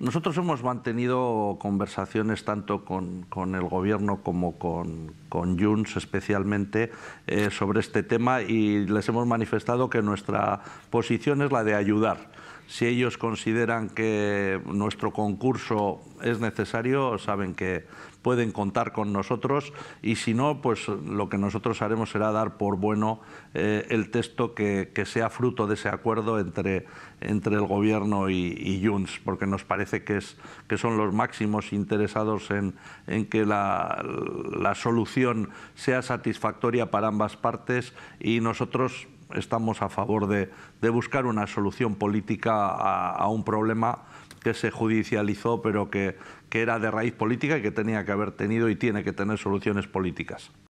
Nosotros hemos mantenido conversaciones tanto con, el Gobierno como con, con Junts especialmente eh, sobre este tema y les hemos manifestado que nuestra posición es la de ayudar si ellos consideran que nuestro concurso es necesario, saben que pueden contar con nosotros y si no, pues lo que nosotros haremos será dar por bueno eh, el texto que, sea fruto de ese acuerdo entre, entre el Gobierno y, y Junts, porque nos parece que, es, que son los máximos interesados en, que la, la solución sea satisfactoria para ambas partes y nosotros estamos a favor de, buscar una solución política a, un problema que se judicializó, pero que, que era de raíz política y que tenía que haber tenido y tiene que tener soluciones políticas.